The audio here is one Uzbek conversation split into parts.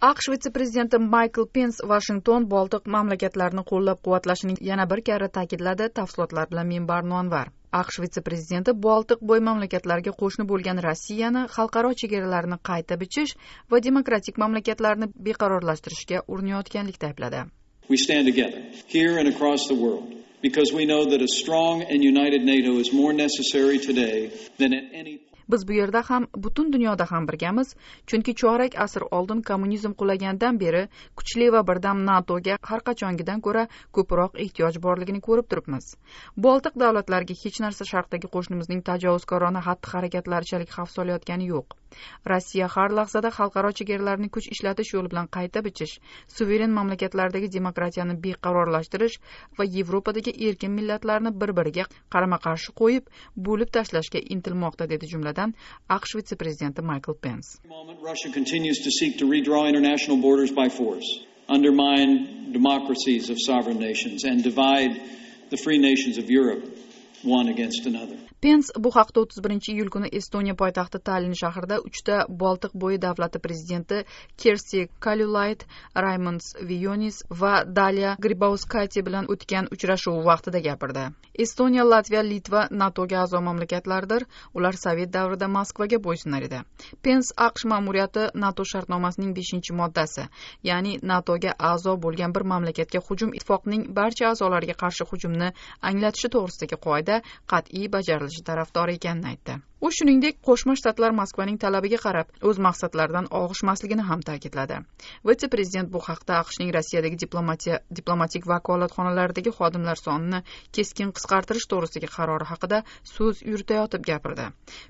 aqsh vitse prezidenti maykl pens vashington boltiq mamlakatlarini qo'llab quvvatlashini yana bir karra ta'kidladi tafsilotlar bilan men barno anvar aqsh vitse prezidenti boltiq bo'y mamlakatlarga qo'shni bo'lgan rossiyani xalqaro chegaralarini qayta bichish va demokratik mamlakatlarni beqarorlashtirishga urinayotganlikda aybladi We stand together, here and across the world, because we know that a strong and united NATO is more necessary today than at any biz bu yerda ham butun dunyoda ham birgamiz chunki chorak asr oldin kommunizm qulagandan beri kuchli va birdam natoga har qachongidan ko'ra ko'proq ehtiyoj borligini ko'rib turibmiz boltiq davlatlariga hech narsa sharqdagi qo'shnimizning tajovuzkorona xatti harakatlarchalik xavf solayotgani yo'q rossiya har lahzada xalqaro chegaralarni kuch ishlatish yo'li bilan qayta bichish suveren mamlakatlardagi demokratiyani beqarorlashtirish va yevropadagi erkin millatlarni bir biriga qarama qarshi qo'yib bo'lib tashlashga intilmoqda dedi jumladan Kanadadan AQSh vitse Russia continues to seek to redraw international borders by force, undermine democracies of sovereign nations and divide the free nations of Europe. pens bu haqda o'ttiz birinchi iyul kuni estoniya poytaxti tallin shahrida uchta boltiq bo'yi davlati prezidenti kersi kalyulayt raymonds vionis va dalya gribauskati bilan o'tgan uchrashuv vaqtida gapirdi estoniya latviya litva natoga a'zo mamlakatlardir ular sovet davrida moskvaga bo'ysunar edi pens aqsh ma'muriyati nato shartnomasining beshinchi moddasi ya'ni natoga a'zo bo'lgan bir mamlakatga hujum ittifoqning barcha a'zolariga qarshi hujumni anglatishi to'g'risidagi qoida sharoitida qat'iy bajarilishi tarafdori ekanini aytdi u shuningdek qo'shma shtatlar moskvaning talabiga qarab o'z maqsadlaridan og'ishmasligini ham ta'kidladi vitse prezident bu haqda aqshning rossiyadagi diplomatiya diplomatik vakolatxonalaridagi xodimlar sonini keskin qisqartirish to'g'risidagi qarori haqida so'z yuritayotib gapirdi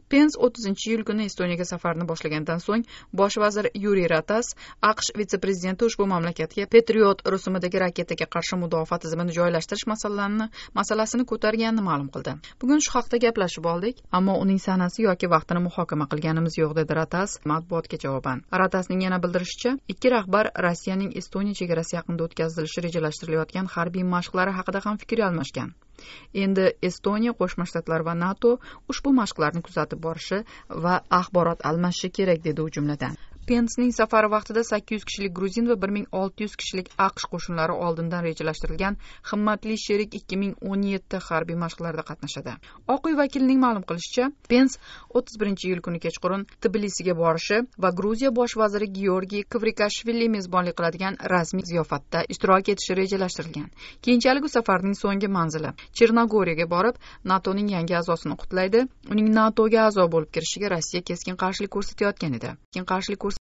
pens o'ttizinchi iyul kuni estoniyaga safarni boshlagandan so'ng bosh vazir yuriy ratas aqsh vitse prezidenti ushbu mamlakatga petriot rusumidagi raketaga qarshi mudofaa tizimini joylashtirish masalasini ko'targanini ma'lum qildi bugun shu haqda gaplashib oldik ammo uning sanasi yoki vaqtini muhokama qilganimiz yo'q dedi ratas matbuotga javoban ratasning yana bildirishicha ikki rahbar rossiyaning estoniya chegarasi yaqinida o'tkazilishi rejalashtirilayotgan harbiy mashqlari haqida ham fikr almashgan endi estoniya qo'shma shtatlar va nato ushbu mashqlarni kuzatib borishi va axborot almashishi kerak dedi u jumladan pensning safari vaqtida sakkiz yuz kishilik gruzin va bir ming olti yuz kishilik aqsh qo'shinlari oldindan rejalashtirilgan himmatli sherik ikki ming o'n yetti harbiy mashqlarda qatnashadi oq uy vakilining ma'lum qilishicha pens o'ttiz birinchi iyul kuni kechqurun tbilisiga borishi va gruziya bosh vaziri georgiy kvrikashvili mezbonlik qiladigan rasmiy ziyofatda ishtirok etishi rejalashtirilgan keyinchalik u safarning so'nggi manzili chernogoriyaga borib natoning yangi a'zosini qutlaydi uning natoga a'zo bo'lib kirishiga rossiya keskin qarshilik ko'rsatayotgan edi keskin qarshilik